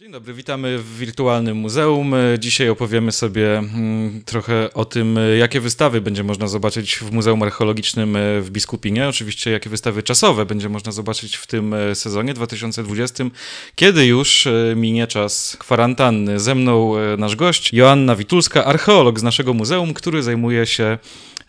Dzień dobry, witamy w Wirtualnym Muzeum. Dzisiaj opowiemy sobie mm, trochę o tym, jakie wystawy będzie można zobaczyć w Muzeum Archeologicznym e, w Biskupinie. Oczywiście, jakie wystawy czasowe będzie można zobaczyć w tym e, sezonie 2020, kiedy już e, minie czas kwarantanny. Ze mną nasz gość Joanna Witulska, archeolog z naszego muzeum, który zajmuje się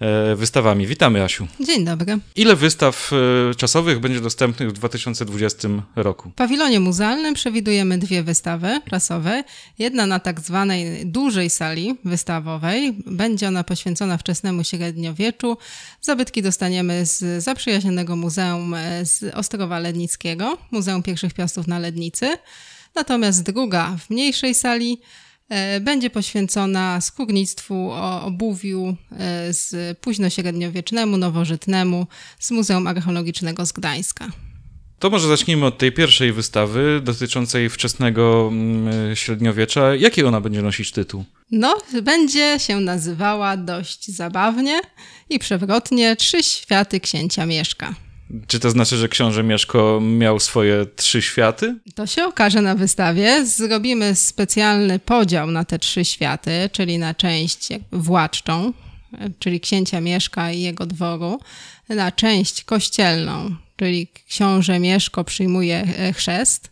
E, wystawami. Witamy, Asiu. Dzień dobry. Ile wystaw e, czasowych będzie dostępnych w 2020 roku? W pawilonie muzealnym przewidujemy dwie wystawy czasowe. Jedna na tak zwanej dużej sali wystawowej. Będzie ona poświęcona wczesnemu średniowieczu. Zabytki dostaniemy z zaprzyjaźnionego muzeum e, z Ostrowa Lednickiego, Muzeum Pierwszych Piastów na Lednicy. Natomiast druga w mniejszej sali E, będzie poświęcona skórnictwu, obuwiu e, z późnośredniowiecznemu, nowożytnemu z Muzeum Archeologicznego z Gdańska. To może zacznijmy od tej pierwszej wystawy dotyczącej wczesnego mm, e, średniowiecza. Jaki ona będzie nosić tytuł? No, będzie się nazywała dość zabawnie i przewrotnie Trzy światy księcia Mieszka. Czy to znaczy, że książę Mieszko miał swoje trzy światy? To się okaże na wystawie. Zrobimy specjalny podział na te trzy światy, czyli na część władczą, czyli księcia Mieszka i jego dworu, na część kościelną, czyli książę Mieszko przyjmuje e, chrzest,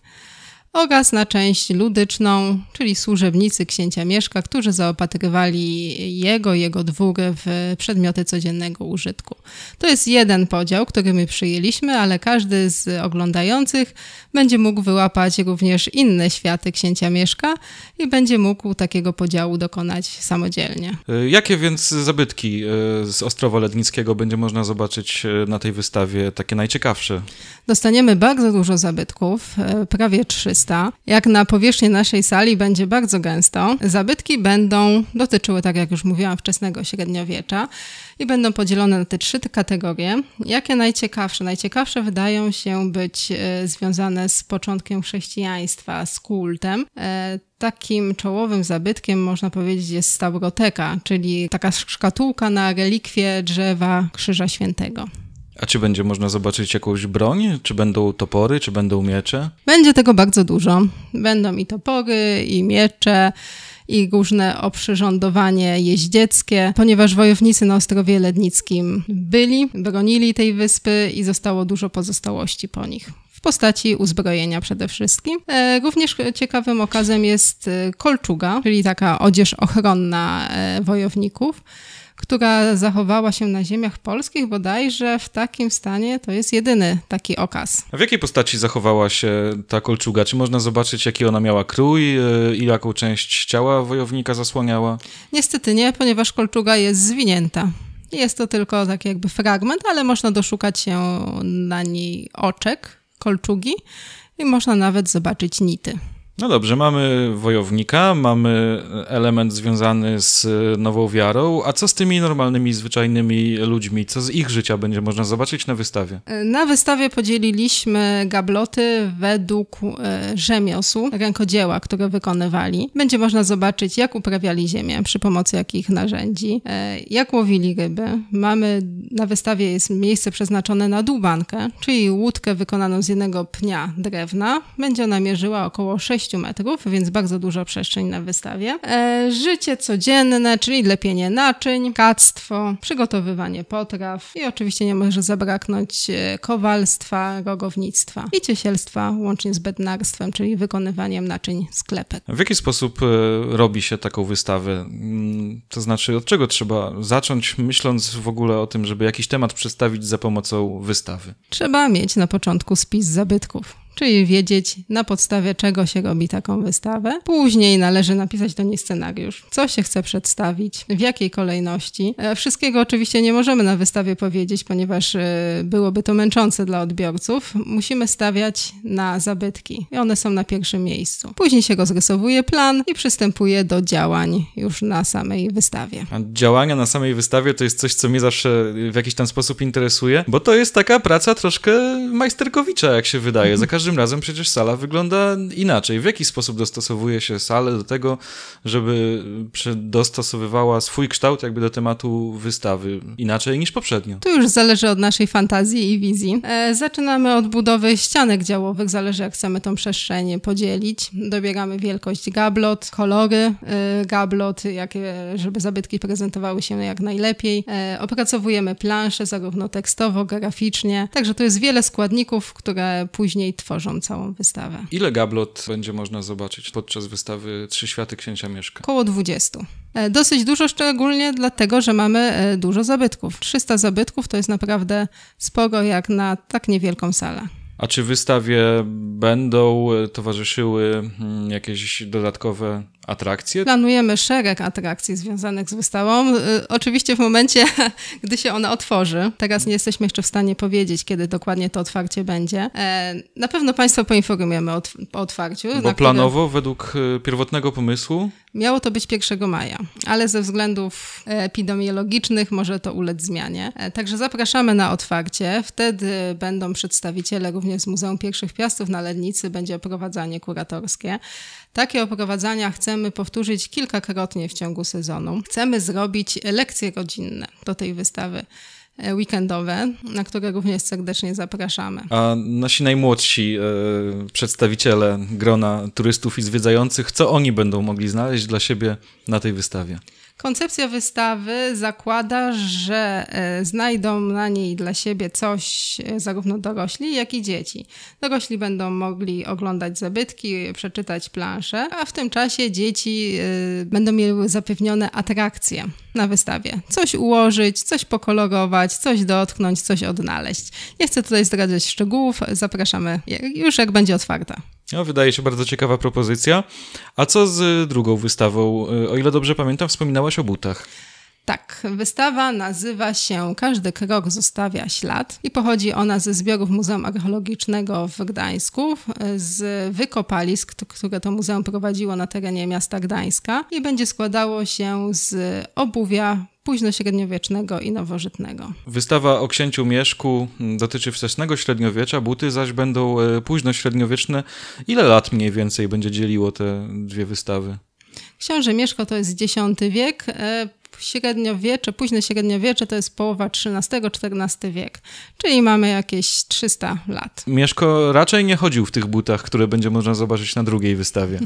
oraz na część ludyczną, czyli służebnicy księcia Mieszka, którzy zaopatrywali jego i jego dwór w przedmioty codziennego użytku. To jest jeden podział, który my przyjęliśmy, ale każdy z oglądających będzie mógł wyłapać również inne światy księcia Mieszka i będzie mógł takiego podziału dokonać samodzielnie. E, jakie więc zabytki e, z Ostrowa Lednickiego będzie można zobaczyć e, na tej wystawie, takie najciekawsze? Dostaniemy bardzo dużo zabytków, prawie 300 gęsta. Jak na powierzchni naszej sali będzie bardzo gęsto, zabytki będą dotyczyły, tak jak już mówiłam, wczesnego średniowiecza i będą podzielone na te trzy kategorie. Jakie najciekawsze? Najciekawsze wydają się być e, związane z początkiem chrześcijaństwa, z kultem. E, takim czołowym zabytkiem, można powiedzieć, jest stałoteka, czyli taka szkatułka na relikwie drzewa Krzyża Świętego. A czy będzie można zobaczyć jakąś broń? Czy będą topory, czy będą miecze? Będzie tego bardzo dużo. Będą i topory, i miecze, i różne oprzyrządowanie jeździeckie, ponieważ wojownicy na Ostrowie Lednickim byli, bronili tej wyspy i zostało dużo pozostałości po nich w postaci uzbrojenia przede wszystkim. E, również ciekawym okazem jest e, kolczuga, czyli taka odzież ochronna e, wojowników która zachowała się na ziemiach polskich bodajże w takim stanie to jest jedyny taki okaz. A w jakiej postaci zachowała się ta kolczuga? Czy można zobaczyć, jaki ona miała krój e, i jaką część ciała wojownika zasłaniała? Niestety nie, ponieważ kolczuga jest zwinięta. Jest to tylko taki jakby fragment, ale można doszukać się na niej oczek kolczugi i można nawet zobaczyć nity. No dobrze, mamy wojownika, mamy element związany z nową wiarą, a co z tymi normalnymi, zwyczajnymi ludźmi? Co z ich życia będzie można zobaczyć na wystawie? E, na wystawie podzieliliśmy gabloty według e, rzemiosł, rękodzieła, które wykonywali. Będzie można zobaczyć, jak uprawiali ziemię, przy pomocy jakich narzędzi, e, jak łowili ryby. Mamy, na wystawie jest miejsce przeznaczone na dłubankę, czyli łódkę wykonaną z jednego pnia drewna. Będzie ona mierzyła około 6 6 metrów, więc bardzo dużo przestrzeń na wystawie. E, życie codzienne, czyli lepienie naczyń, kactwo, przygotowywanie potraw i oczywiście nie może zabraknąć e, kowalstwa, rogownictwa i ciesielstwa, łącznie z bednarstwem, czyli wykonywaniem naczyń sklepek. W jaki sposób e, robi się taką wystawę? Mm, to znaczy, od czego trzeba zacząć, myśląc w ogóle o tym, żeby jakiś temat przedstawić za pomocą wystawy? Trzeba mieć na początku spis zabytków czyli wiedzieć na podstawie czego się robi taką wystawę. Później należy napisać do niej scenariusz, co się chce przedstawić, w jakiej kolejności. E, wszystkiego oczywiście nie możemy na wystawie powiedzieć, ponieważ e, byłoby to męczące dla odbiorców. Musimy stawiać na zabytki i one są na pierwszym miejscu. Później się zrysowuje plan i przystępuje do działań już na samej wystawie. A działania na samej wystawie to jest coś, co mnie zawsze e, w jakiś tam sposób interesuje, bo to jest taka praca troszkę majsterkowicza, jak się wydaje. Za każdym każdym razem przecież sala wygląda inaczej. W jaki sposób dostosowuje się salę do tego, żeby dostosowywała swój kształt jakby do tematu wystawy inaczej niż poprzednio? To już zależy od naszej fantazji i wizji. E, zaczynamy od budowy ścianek działowych, zależy jak chcemy tą przestrzeń podzielić. Dobiegamy wielkość gablot, kolory e, gablot, jakie, żeby zabytki prezentowały się jak najlepiej. E, opracowujemy plansze zarówno tekstowo, graficznie, także to jest wiele składników, które później tworzą tworzą całą wystawę. Ile gablot będzie można zobaczyć podczas wystawy Trzy Światy Księcia Mieszka? Około 20. E, dosyć dużo, szczególnie dlatego, że mamy e, dużo zabytków. 300 zabytków to jest naprawdę sporo jak na tak niewielką salę. A czy wystawie będą e, towarzyszyły mm, jakieś dodatkowe atrakcje? Planujemy szereg atrakcji związanych z wystawą. E, oczywiście w momencie, gdy się ona otworzy. Teraz nie jesteśmy jeszcze w stanie powiedzieć, kiedy dokładnie to otwarcie będzie. E, na pewno Państwa poinformujemy o otwarciu. Bo planowo, którym... według pierwotnego pomysłu, Miało to być 1 maja, ale ze względów epidemiologicznych może to ulec zmianie. E, także zapraszamy na otwarcie. Wtedy będą przedstawiciele również z Muzeum Pierwszych Piastów na Lednicy, będzie oprowadzanie kuratorskie. Takie oprowadzania chcemy powtórzyć kilkakrotnie w ciągu sezonu. Chcemy zrobić lekcje rodzinne do tej wystawy. E, weekendowe, na które również serdecznie zapraszamy. A nasi najmłodsi y, przedstawiciele grona turystów i zwiedzających, co oni będą mogli znaleźć dla siebie na tej wystawie? Koncepcja wystawy zakłada, że e, znajdą na niej dla siebie coś e, zarówno dorośli, jak i dzieci. Dorośli będą mogli oglądać zabytki, przeczytać plansze, a w tym czasie dzieci e, będą miały zapewnione atrakcje na wystawie. Coś ułożyć, coś pokolorować, coś dotknąć, coś odnaleźć. Nie chcę tutaj zdradzać szczegółów, zapraszamy już jak będzie otwarta. No, wydaje się bardzo ciekawa propozycja. A co z drugą wystawą? E, o ile dobrze pamiętam, wspominałaś o butach. Tak, wystawa nazywa się Każdy krok zostawia ślad i pochodzi ona ze zbiorów Muzeum Archeologicznego w Gdańsku, e, z wykopalisk, które to muzeum prowadziło na terenie miasta Gdańska i będzie składało się z obuwia, późnośredniowiecznego i nowożytnego. Wystawa o księciu Mieszku dotyczy wczesnego średniowiecza, buty zaś będą e, późnośredniowieczne. Ile lat mniej więcej będzie dzieliło te dwie wystawy? Książę Mieszko to jest X wiek. E, średniowiecze, późne średniowiecze to jest połowa XIII-XIV wiek, czyli mamy jakieś 300 lat. Mieszko raczej nie chodził w tych butach, które będzie można zobaczyć na drugiej wystawie.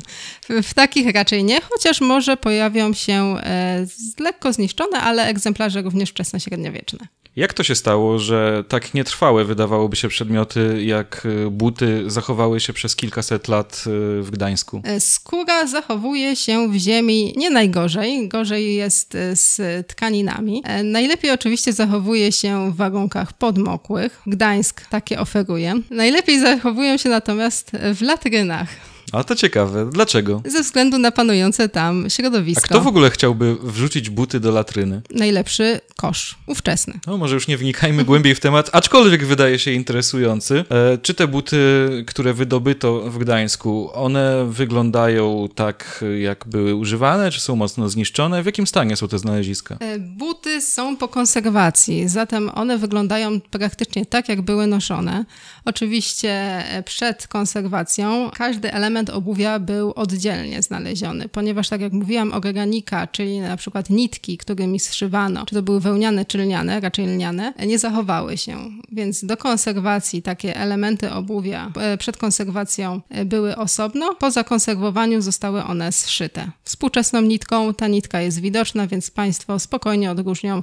W, takich raczej nie, chociaż może pojawią się e, lekko zniszczone, ale egzemplarze również wczesno-średniowieczne. Jak to się stało, że tak nietrwałe wydawałoby się przedmioty jak e, buty zachowały się przez kilkaset lat e, w Gdańsku? E, skóra zachowuje się w ziemi nie najgorzej. Gorzej jest z tkaninami. E, najlepiej oczywiście zachowuje się w warunkach podmokłych. Gdańsk takie oferuje. Najlepiej zachowują się natomiast w latrynach. A to ciekawe. Dlaczego? Ze względu na panujące tam środowisko. A kto w ogóle chciałby wrzucić buty do latryny? Najlepszy kosz, ówczesny. No może już nie wnikajmy głębiej w temat, aczkolwiek wydaje się interesujący. E, czy te buty, które wydobyto w Gdańsku, one wyglądają tak, jak były używane, czy są mocno zniszczone? W jakim stanie są te znaleziska? E, buty są po konserwacji, zatem one wyglądają praktycznie tak, jak były noszone. Oczywiście e, przed konserwacją każdy element element obuwia był oddzielnie znaleziony, ponieważ tak jak mówiłam, organika, czyli na przykład nitki, którymi zszywano, czy to były wełniane, czy lniane, raczej lniane, nie zachowały się. Więc do konserwacji takie elementy obuwia e, przed konserwacją e, były osobno, po zakonserwowaniu zostały one zszyte. Współczesną nitką ta nitka jest widoczna, więc Państwo spokojnie odróżnią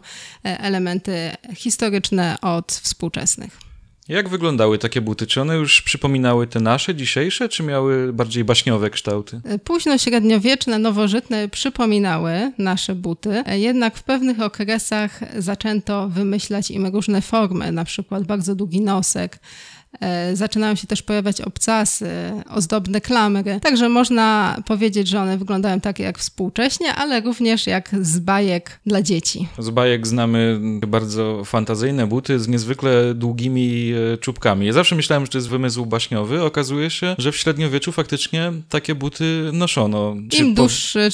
e, elementy historyczne od współczesnych. Jak wyglądały takie buty? Czy one już przypominały te nasze dzisiejsze, czy miały bardziej baśniowe kształty? E, późno średniowieczne, nowożytne przypominały nasze buty, e, jednak w pewnych okresach zaczęto wymyślać im różne formy, na przykład bardzo długi nosek E, zaczynają się też pojawiać obcasy, ozdobne klamry. Także można powiedzieć, że one wyglądają takie jak współcześnie, ale również jak z bajek dla dzieci. Z bajek znamy bardzo fantazyjne buty z niezwykle długimi e, czubkami. Ja zawsze myślałem, że to jest wymysł baśniowy. Okazuje się, że w średniowieczu faktycznie takie buty noszono. Czy Im dłuższy e,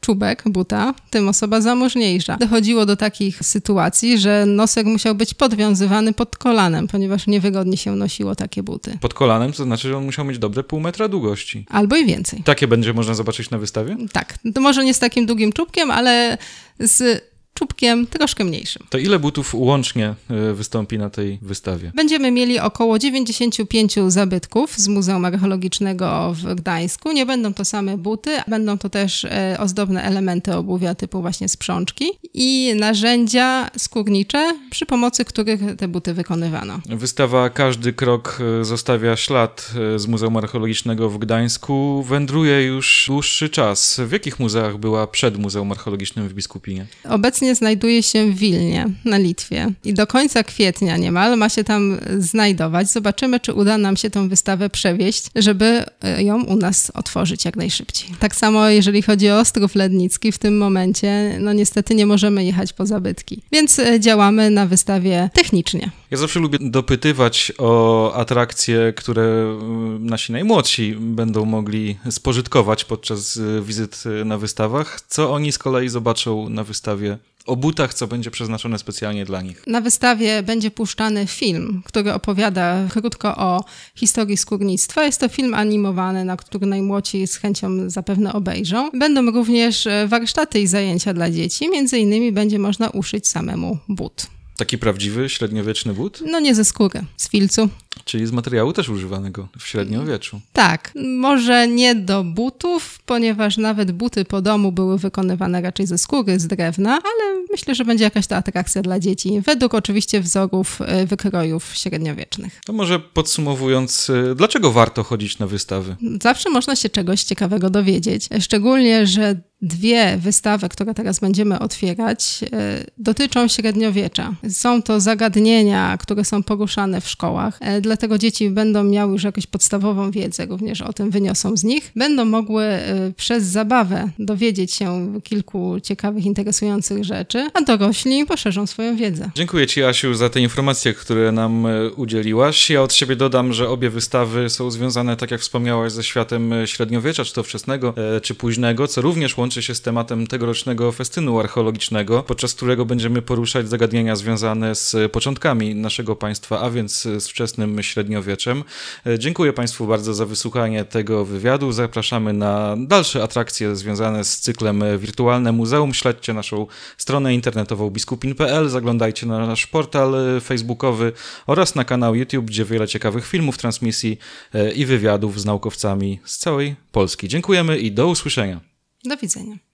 czubek buta, tym osoba zamożniejsza. Dochodziło do takich sytuacji, że nosek musiał być podwiązywany pod kolanem, ponieważ niewygodnie się nosił nosiło takie buty. Pod kolanem, to znaczy, że on musiał mieć dobre pół metra długości. Albo i więcej. Takie będzie można zobaczyć na wystawie? Tak. To może nie z takim długim czubkiem, ale z czubkiem troszkę mniejszym. To ile butów łącznie e, wystąpi na tej wystawie? Będziemy mieli około 95 zabytków z Muzeum Archeologicznego w Gdańsku. Nie będą to same buty, będą to też e, ozdobne elementy obuwia typu właśnie sprzączki i narzędzia skórnicze, przy pomocy których te buty wykonywano. Wystawa Każdy krok e, zostawia ślad z Muzeum Archeologicznego w Gdańsku wędruje już dłuższy czas. W jakich muzeach była przed Muzeum Archeologicznym w Biskupinie? Obecnie znajduje się w Wilnie na Litwie i do końca kwietnia niemal ma się tam znajdować. Zobaczymy, czy uda nam się tą wystawę przewieźć, żeby e, ją u nas otworzyć jak najszybciej. Tak samo jeżeli chodzi o Ostrów Lednicki, w tym momencie no niestety nie możemy jechać po zabytki, więc e, działamy na wystawie technicznie. Ja zawsze lubię dopytywać o atrakcje, które mm, nasi najmłodsi będą mogli spożytkować podczas y, wizyt y, na wystawach. Co oni z kolei zobaczą na wystawie o butach, co będzie przeznaczone specjalnie dla nich. Na wystawie będzie puszczany film, który opowiada krótko o historii skórnictwa. Jest to film animowany, na który najmłodsi z chęcią zapewne obejrzą. Będą również e, warsztaty i zajęcia dla dzieci. Między innymi będzie można uszyć samemu but. Taki prawdziwy, średniowieczny but? No nie ze skóry, z filcu. Czyli z materiału też używanego w średniowieczu. Tak, może nie do butów, ponieważ nawet buty po domu były wykonywane raczej ze skóry, z drewna, ale myślę, że będzie jakaś ta atrakcja dla dzieci, według oczywiście wzorów e, wykrojów średniowiecznych. To może podsumowując, e, dlaczego warto chodzić na wystawy? Zawsze można się czegoś ciekawego dowiedzieć, szczególnie, że Dwie wystawy, które teraz będziemy otwierać, e, dotyczą średniowiecza. Są to zagadnienia, które są poruszane w szkołach, e, dlatego dzieci będą miały już jakąś podstawową wiedzę, również o tym wyniosą z nich. Będą mogły e, przez zabawę dowiedzieć się kilku ciekawych, interesujących rzeczy, a dorośli poszerzą swoją wiedzę. Dziękuję Ci, Asiu, za te informacje, które nam udzieliłaś. Ja od siebie dodam, że obie wystawy są związane, tak jak wspomniałaś, ze światem średniowiecza, czy to wczesnego, czy późnego, co również łączy łączy się z tematem tegorocznego festynu archeologicznego, podczas którego będziemy poruszać zagadnienia związane z początkami naszego państwa, a więc z wczesnym średniowieczem. E, dziękuję Państwu bardzo za wysłuchanie tego wywiadu. Zapraszamy na dalsze atrakcje związane z cyklem Wirtualne Muzeum. Śledźcie naszą stronę internetową biskupin.pl, zaglądajcie na nasz portal facebookowy oraz na kanał YouTube, gdzie wiele ciekawych filmów, transmisji e, i wywiadów z naukowcami z całej Polski. Dziękujemy i do usłyszenia. Do widzenia.